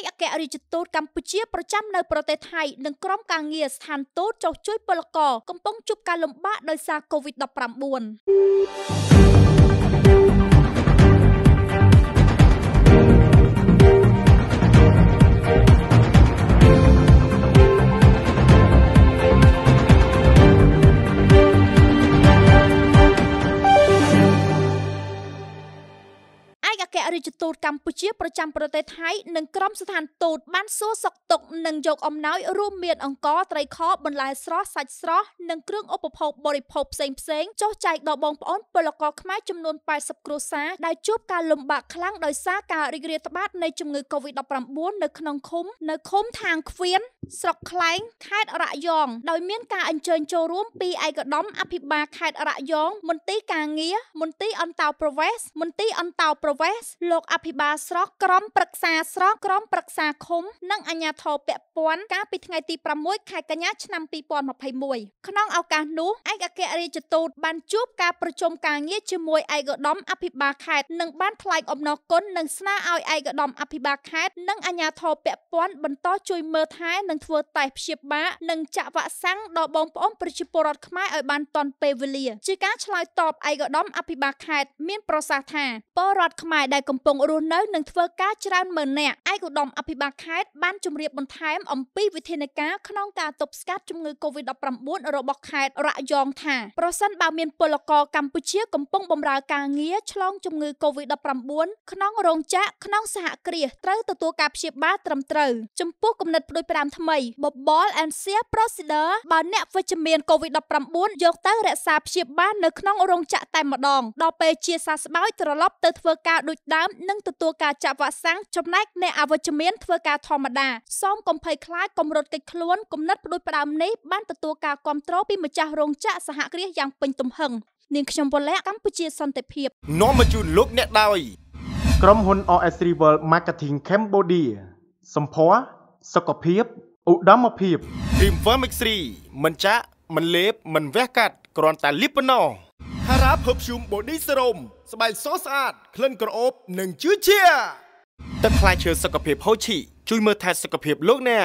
យអគ្គរដ្ឋទូតកម្ពុជាប្រចាំនៅប្រទេសថៃនិងក្រុមការងារស្ថានទូតចុះជួយពលករកំពុងជួបការលំបាកដោយសារ COVID-19 រាជទូតកម្ពុជាប្រចាំប្រទេសថៃនិងក្រុមស្ថានទូតបានសួរសុខទុក្ខនិងយកអំណោយរួមមានអង្ករត្រីខបន្លែស្រស់សាច់ស្រស់និងគ្រឿងឧបភោគបរិភោគផ្សេងផ្សេងចុះចែកដល់បងប្អូនពលករខ្មែរចំនួន80គ្រួសារដែលជួបការលំបាកខ្លាំងដោយសារការរីករាលដាលនៃជំងឺ Covid-19 នៅក្នុងឃុំនៅឃុំທາງខ្វៀនស្រុកខ្លែងខេត្តរយងដោយមានការអញ្ជើញចូលរួមពីឯកឧត្តមអភិបាលខេត្តរយងមន្ត្រីការងារមន្ត្រីអន្តោប្រវេសន៍មន្ត្រីអន្តោប្រវេសន៍លោកអភិបាលស្រុកក្រុមប្រឹក្សាស្រុកក្រុមប្រឹក្សាឃុំ និងអាជ្ញាធរពាក់ព័ន្ធកាលពីថ្ងៃទី6ខែកញ្ញាឆ្នាំ2021ក្នុងឱកាសនោះឯកអគ្គរដ្ឋទូតបានជួបការប្រជុំការងារជាមួយឯកឧត្តមអភិបាលខេត្តនិងបានថ្លែងអំណរគុណនិងស្នើឲ្យឯកឧត្តមអភិបាលខេត្តនិងអាជ្ញាធរពាក់ព័ន្ធបន្តជួយមើលថែ និងធ្វើតេស្តព្យាបាលនិងចាក់វ៉ាក់សាំងដល់បងប្អូនប្រជាពលរដ្ឋខ្មែរឲ្យបានទាន់ពេលវេលា ជាការឆ្លើយតបឯកឧត្តមអភិបាលខេត្តមាន ប្រសាសន៍ថាពលរដ្ឋខ្មែរដែលកំពុងរស់នៅនិងធ្វើការច្រើនម៉ឺននាក់ឯកឧត្តមអភិបាលខេត្តបានជម្រាបបន្ថែមអំពីវិធានការក្នុងការទប់ស្កាត់ជំងឺ Covid-19 របស់ខេត្តរ៉ាក់យ៉ងថាប្រសិនបើមានពលករកម្ពុជាកំពុងបម្រើការងារឆ្លងជំងឺ Covid-19 ក្នុងរោងចក្រក្នុងសហគ្រាសត្រូវទទួលការព្យាបាលត្រឹមត្រូវចំពោះគំនិតផ្ដួចផ្ដើមថ្មី Bubble and Share Procedure បើអ្នកវិជ្ជមាន Covid-19 យកទៅរក្សាព្យាបាលនៅក្នុងរោងចក្រតែម្ដងដល់ពេលជាសះស្បើយត្រឡប់ទៅធ្វើការដូចដដើមនឹងទទួលការចាក់វ៉ាក់សាំងចំណែកអ្នកអវិជ្ជមានធ្វើការធម្មតាសូមកុំភ័យខ្លាចកុំរត់គេចខ្លួនគំនិតផ្ដួចផ្ដើមនេះបានទទួលការគ្រប់គ្រងពីម្ចាស់រោងចក្រសហគ្រាសយ៉ាងពេញទំហឹងនាងខ្ញុំវុលាកម្ពុជាសន្តិភាពនាំមកជូនលោកអ្នកដោយក្រុមហ៊ុន OS Rival Marketing Cambodia សម្ផស្សសុខភាពឧត្តមភាព Cream Vermix 3មិនចាក់មិនលេប មិនវះកាត់គ្រាន់តែលីបប៉ុណ្ណោះ Hara Perfume Body Serum ស្បែកសស្អាតក្លិនក្រអូបនិងជឿជាទឹកផ្លែឈើសុខភាពហូជីជួយមើលថែសុខភាពលោកអ្នក